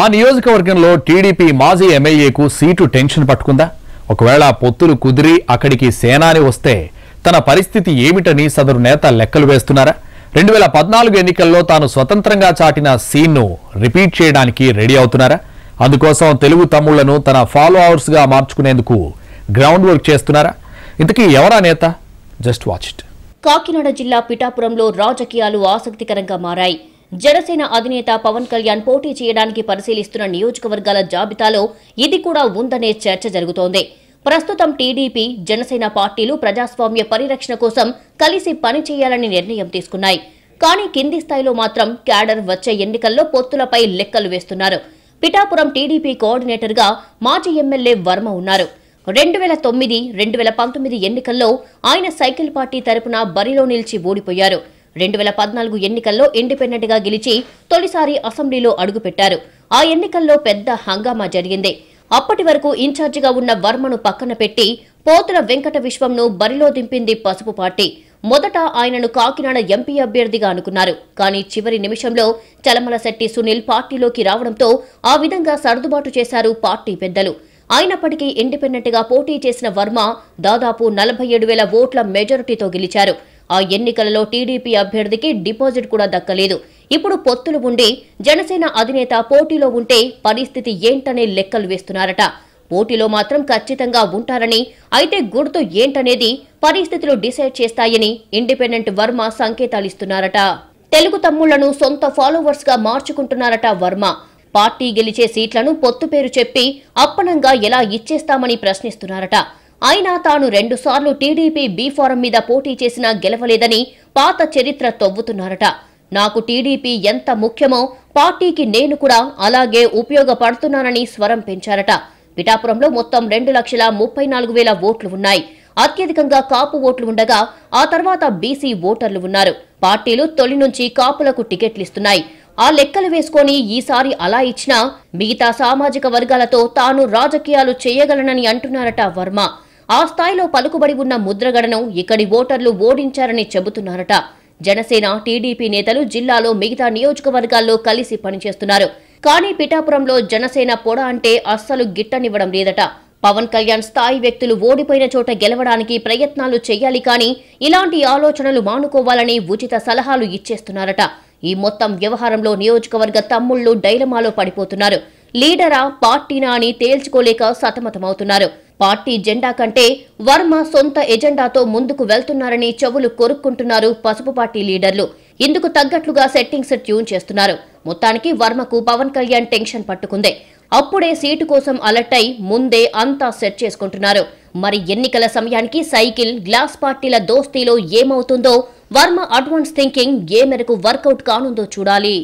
ఆ నియోజకవర్గంలో టీడీపీ మాజీ ఎమ్మెల్యేకు సీటు టెన్షన్ పట్టుకుందా ఒకవేళ పొత్తులు కుదిరి అక్కడికి సేనాని వస్తే తన పరిస్థితి ఏమిటని సదరు నేత లెక్కలు వేస్తున్నారా రెండు వేల పద్నాలుగు ఎన్నికల్లో తాను స్వతంత్రంగా చాటిన సీన్ను రిపీట్ చేయడానికి రెడీ అవుతున్నారా అందుకోసం తెలుగు తమ్ముళ్లను తన ఫాలోవర్స్గా మార్చుకునేందుకు గ్రౌండ్ వర్క్ చేస్తున్నారా ఇంతకీ ఎవరా నేత జస్ట్ వాచ్ ఇట్ కాకినాడ జిల్లా పిఠాపురంలో రాజకీయాలు ఆసక్తికరంగా మారాయి జనసేన అధినేత పవన్ కళ్యాణ్ పోటీ చేయడానికి పరిశీలిస్తున్న నియోజకవర్గాల జాబితాలో ఇది కూడా ఉందనే చర్చ జరుగుతోంది ప్రస్తుతం టీడీపీ జనసేన పార్టీలు ప్రజాస్వామ్య పరిరక్షణ కోసం కలిసి పనిచేయాలని నిర్ణయం తీసుకున్నాయి కానీ కింది స్థాయిలో మాత్రం క్యాడర్ వచ్చే ఎన్నికల్లో పొత్తులపై లెక్కలు వేస్తున్నారు పిఠాపురం టీడీపీ కోఆర్డినేటర్గా మాజీ ఎమ్మెల్యే వర్మ ఉన్నారు రెండు వేల తొమ్మిది రెండు వేల పంతొమ్మిది ఎన్నికల్లో ఆయన సైకిల్ పార్టీ తరపున బరిలో నిలిచి ఓడిపోయారు రెండు వేల పద్నాలుగు ఎన్నికల్లో ఇండిపెండెంట్గా గెలిచి తొలిసారి అసెంబ్లీలో అడుగుపెట్టారు ఆ ఎన్నికల్లో పెద్ద హంగామా జరిగింది అప్పటి వరకు ఇన్ఛార్జిగా ఉన్న వర్మను పక్కన పెట్టి పోతుల వెంకట విశ్వంను బరిలో దింపింది పసుపు పార్టీ మొదట ఆయనను కాకినాడ ఎంపీ అభ్యర్థిగా అనుకున్నారు కానీ చివరి నిమిషంలో చలమలశెట్టి సునీల్ పార్టీలోకి రావడంతో ఆ విధంగా సర్దుబాటు చేశారు పార్టీ పెద్దలు అయినప్పటికీ ఇండిపెండెంట్ గా పోటీ చేసిన వర్మ దాదాపు నలభై ఏడు వేల ఓట్ల మెజారిటీతో గెలిచారు ఆ ఎన్నికలలో టీడీపీ అభ్యర్థికి డిపాజిట్ కూడా దక్కలేదు ఇప్పుడు పొత్తులు ఉండి జనసేన అధినేత పోటీలో ఉంటే పరిస్థితి ఏంటనే లెక్కలు వేస్తున్నారట పోటీలో మాత్రం ఖచ్చితంగా ఉంటారని అయితే గుర్తు ఏంటనేది పరిస్థితులు డిసైడ్ చేస్తాయని ఇండిపెండెంట్ వర్మ సంకేతాలిస్తున్నారట తెలుగు తమ్ముళ్లను సొంత ఫాలోవర్స్ గా మార్చుకుంటున్నారట వర్మ పార్టీ గెలిచే సీట్లను పొత్తు పేరు చెప్పి అప్పనంగా ఎలా ఇచ్చేస్తామని ప్రశ్నిస్తున్నారట అయినా తాను రెండుసార్లు టీడీపీ బీ ఫారం మీద పోటీ చేసినా గెలవలేదని పాత చరిత్ర తవ్వుతున్నారట నాకు టీడీపీ ఎంత ముఖ్యమో పార్టీకి నేను కూడా అలాగే ఉపయోగపడుతున్నానని స్వరం పెంచారట పిఠాపురంలో మొత్తం రెండు లక్షల ముప్పై నాలుగు వేల ఓట్లు ఉన్నాయి అత్యధికంగా కాపు ఓట్లు ఉండగా ఆ తర్వాత బీసీ ఓటర్లు ఉన్నారు పార్టీలు తొలి నుంచి కాపులకు టికెట్లిస్తున్నాయి ఆ లెక్కలు వేసుకొని ఈసారి అలా ఇచ్చినా మిగతా సామాజిక వర్గాలతో తాను రాజకీయాలు చేయగలనని అంటున్నారట వర్మ ఆ స్థాయిలో పలుకుబడి ఉన్న ముద్రగడను ఇక్కడి ఓటర్లు ఓడించారని చెబుతున్నారట జనసేన టీడీపీ నేతలు జిల్లాలో మిగతా నియోజకవర్గాల్లో కలిసి పనిచేస్తున్నారు కానీ పిఠాపురంలో జనసేన పొడ అంటే అస్సలు గిట్టనివ్వడం లేదట పవన్ కళ్యాణ్ స్థాయి వ్యక్తులు ఓడిపోయిన చోట గెలవడానికి ప్రయత్నాలు చేయాలి కానీ ఇలాంటి ఆలోచనలు మానుకోవాలని ఉచిత సలహాలు ఇచ్చేస్తున్నారట ఈ మొత్తం వ్యవహారంలో నియోజకవర్గ తమ్ముళ్లు డైలమాలో పడిపోతున్నారు లీడరా పార్టీనా అని తేల్చుకోలేక సతమతమవుతున్నారు పార్టీ జెండా కంటే వర్మ సొంత ఎజెండాతో ముందుకు వెళ్తున్నారని చెవులు కొరుక్కుంటున్నారు పసుపు పార్టీ లీడర్లు ఇందుకు తగ్గట్లుగా సెట్టింగ్స్ ట్యూన్ చేస్తున్నారు మొత్తానికి వర్మకు పవన్ కళ్యాణ్ టెన్షన్ పట్టుకుంది అప్పుడే సీటు కోసం అలర్ట్ అయి ముందే అంతా సెట్ చేసుకుంటున్నారు మరి ఎన్నికల సమయానికి సైకిల్ గ్లాస్ పార్టీల దోస్తీలో ఏమవుతుందో వర్మ అడ్వాన్స్ థింకింగ్ ఏ మేరకు వర్కౌట్ కానుందో చూడాలి